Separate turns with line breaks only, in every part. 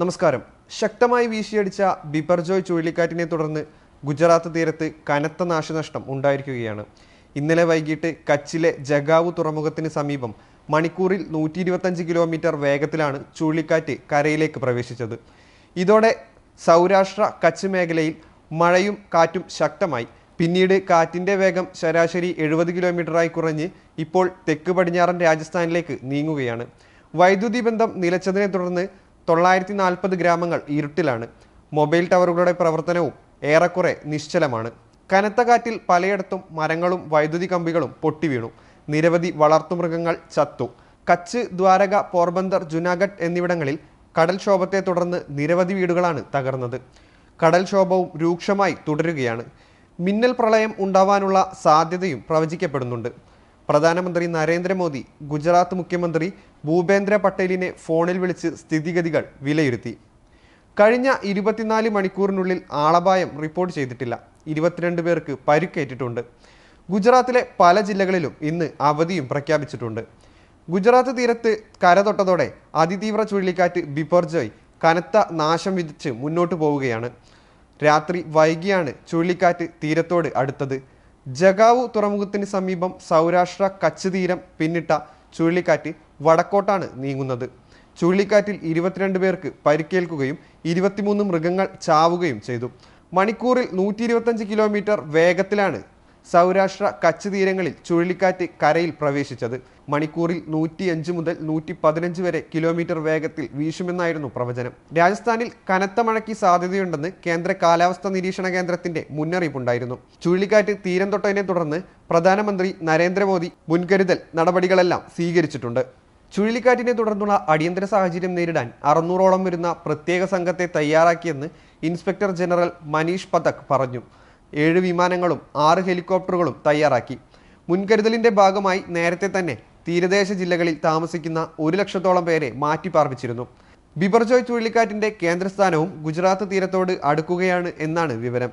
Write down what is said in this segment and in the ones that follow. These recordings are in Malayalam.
നമസ്കാരം ശക്തമായി വീശിയടിച്ച ബിപർജോയ് ചുഴലിക്കാറ്റിനെ തുടർന്ന് ഗുജറാത്ത് തീരത്ത് കനത്ത നാശനഷ്ടം ഉണ്ടായിരിക്കുകയാണ് ഇന്നലെ വൈകിട്ട് കച്ചിലെ ജഗാവു തുറമുഖത്തിന് സമീപം മണിക്കൂറിൽ നൂറ്റി ഇരുപത്തഞ്ച് കിലോമീറ്റർ വേഗത്തിലാണ് ചുഴലിക്കാറ്റ് കരയിലേക്ക് പ്രവേശിച്ചത് ഇതോടെ സൗരാഷ്ട്ര കച്ച് മേഖലയിൽ മഴയും കാറ്റും ശക്തമായി പിന്നീട് കാറ്റിൻ്റെ വേഗം ശരാശരി എഴുപത് കിലോമീറ്ററായി കുറഞ്ഞ് ഇപ്പോൾ തെക്ക് പടിഞ്ഞാറൻ രാജസ്ഥാനിലേക്ക് നീങ്ങുകയാണ് വൈദ്യുതി ബന്ധം നിലച്ചതിനെ തുടർന്ന് തൊള്ളായിരത്തി നാൽപ്പത് ഗ്രാമങ്ങൾ ഇരുട്ടിലാണ് മൊബൈൽ ടവറുകളുടെ പ്രവർത്തനവും ഏറെക്കുറെ നിശ്ചലമാണ് കനത്ത കാറ്റിൽ പലയിടത്തും മരങ്ങളും വൈദ്യുതി കമ്പികളും പൊട്ടിവീണു നിരവധി വളർത്തുമൃഗങ്ങൾ ചത്തു കച്ച് ദ്വാരക പോർബന്ദർ ജുനാഗഡ് എന്നിവിടങ്ങളിൽ കടൽക്ഷോഭത്തെ തുടർന്ന് നിരവധി വീടുകളാണ് തകർന്നത് കടൽക്ഷോഭവും രൂക്ഷമായി തുടരുകയാണ് മിന്നൽ പ്രളയം ഉണ്ടാവാനുള്ള സാധ്യതയും പ്രവചിക്കപ്പെടുന്നുണ്ട് പ്രധാനമന്ത്രി നരേന്ദ്രമോദി ഗുജറാത്ത് മുഖ്യമന്ത്രി ഭൂപേന്ദ്ര പട്ടേലിനെ ഫോണിൽ വിളിച്ച് സ്ഥിതിഗതികൾ വിലയിരുത്തി കഴിഞ്ഞ ഇരുപത്തിനാല് മണിക്കൂറിനുള്ളിൽ ആളപായം റിപ്പോർട്ട് ചെയ്തിട്ടില്ല ഇരുപത്തിരണ്ട് പേർക്ക് പരുക്കേറ്റിട്ടുണ്ട് ഗുജറാത്തിലെ പല ജില്ലകളിലും ഇന്ന് അവധിയും പ്രഖ്യാപിച്ചിട്ടുണ്ട് ഗുജറാത്ത് തീരത്ത് കരതൊട്ടതോടെ അതിതീവ്ര ചുഴലിക്കാറ്റ് ബിപർജോയ് കനത്ത നാശം വിധിച്ച് മുന്നോട്ട് പോവുകയാണ് രാത്രി വൈകിയാണ് ചുഴലിക്കാറ്റ് തീരത്തോട് അടുത്തത് ജഗാവു തുറമുഖത്തിന് സമീപം സൗരാഷ്ട്ര കച്ച് തീരം പിന്നിട്ട ചുഴലിക്കാറ്റ് വടക്കോട്ടാണ് നീങ്ങുന്നത് ചുഴലിക്കാറ്റിൽ ഇരുപത്തിരണ്ട് പേർക്ക് പരിക്കേൽക്കുകയും ഇരുപത്തിമൂന്ന് മൃഗങ്ങൾ ചാവുകയും ചെയ്തു മണിക്കൂറിൽ നൂറ്റി ഇരുപത്തഞ്ച് കിലോമീറ്റർ വേഗത്തിലാണ് സൗരാഷ്ട്ര കച്ച് തീരങ്ങളിൽ ചുഴലിക്കാറ്റ് കരയിൽ പ്രവേശിച്ചത് മണിക്കൂറിൽ നൂറ്റിയഞ്ച് മുതൽ നൂറ്റി പതിനഞ്ച് വരെ കിലോമീറ്റർ വേഗത്തിൽ വീശുമെന്നായിരുന്നു പ്രവചനം രാജസ്ഥാനിൽ കനത്ത മഴയ്ക്ക് സാധ്യതയുണ്ടെന്ന് കേന്ദ്ര കാലാവസ്ഥാ നിരീക്ഷണ കേന്ദ്രത്തിന്റെ മുന്നറിയിപ്പുണ്ടായിരുന്നു ചുഴലിക്കാറ്റ് തീരം തൊട്ടതിനെ തുടർന്ന് പ്രധാനമന്ത്രി നരേന്ദ്രമോദി മുൻകരുതൽ നടപടികളെല്ലാം സ്വീകരിച്ചിട്ടുണ്ട് ചുഴലിക്കാറ്റിനെ തുടർന്നുള്ള അടിയന്തര സാഹചര്യം നേരിടാൻ അറുന്നൂറോളം വരുന്ന പ്രത്യേക സംഘത്തെ തയ്യാറാക്കിയെന്ന് ഇൻസ്പെക്ടർ ജനറൽ മനീഷ് പതക് പറഞ്ഞു ഏഴ് വിമാനങ്ങളും ആറ് ഹെലികോപ്റ്ററുകളും തയ്യാറാക്കി മുൻകരുതലിന്റെ ഭാഗമായി നേരത്തെ തന്നെ തീരദേശ ജില്ലകളിൽ താമസിക്കുന്ന ഒരു ലക്ഷത്തോളം പേരെ മാറ്റിപ്പാർപ്പിച്ചിരുന്നു ബിബർജോയ് ചുഴലിക്കാറ്റിന്റെ കേന്ദ്രസ്ഥാനവും ഗുജറാത്ത് തീരത്തോട് അടുക്കുകയാണ് എന്നാണ് വിവരം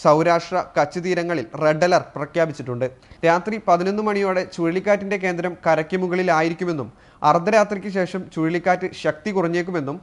സൗരാഷ്ട്ര കച്ച് തീരങ്ങളിൽ റെഡ് അലർട്ട് പ്രഖ്യാപിച്ചിട്ടുണ്ട് രാത്രി പതിനൊന്ന് മണിയോടെ ചുഴലിക്കാറ്റിന്റെ കേന്ദ്രം കരയ്ക്ക് മുകളിലായിരിക്കുമെന്നും അർദ്ധരാത്രിക്ക് ശേഷം ചുഴലിക്കാറ്റ് ശക്തി കുറഞ്ഞേക്കുമെന്നും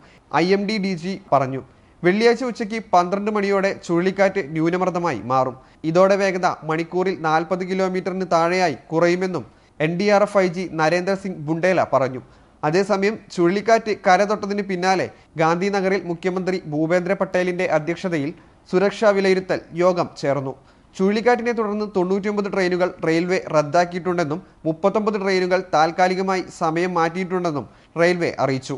I M D D G പറഞ്ഞു വെള്ളിയാഴ്ച ഉച്ചയ്ക്ക് പന്ത്രണ്ട് മണിയോടെ ചുഴലിക്കാറ്റ് ന്യൂനമർദ്ദമായി മാറും ഇതോടെ വേഗത മണിക്കൂറിൽ നാൽപ്പത് കിലോമീറ്ററിന് താഴെയായി കുറയുമെന്നും N D R F I G Narender Singh Bundela പറഞ്ഞു അതേസമയം ചുഴലിക്കാറ്റ് കരതൊട്ടതിന് പിന്നാലെ ഗാന്ധിനഗറിൽ മുഖ്യമന്ത്രി ഭൂപേന്ദ്ര പട്ടേലിന്റെ അധ്യക്ഷതയിൽ സുരക്ഷാ വിലയിരുത്തൽ യോഗം ചേർന്നു ചുഴലിക്കാറ്റിനെ തുടർന്ന് തൊണ്ണൂറ്റിയൊമ്പത് ട്രെയിനുകൾ റെയിൽവേ റദ്ദാക്കിയിട്ടുണ്ടെന്നും മുപ്പത്തൊമ്പത് ട്രെയിനുകൾ താൽക്കാലികമായി സമയം മാറ്റിയിട്ടുണ്ടെന്നും റെയിൽവേ അറിയിച്ചു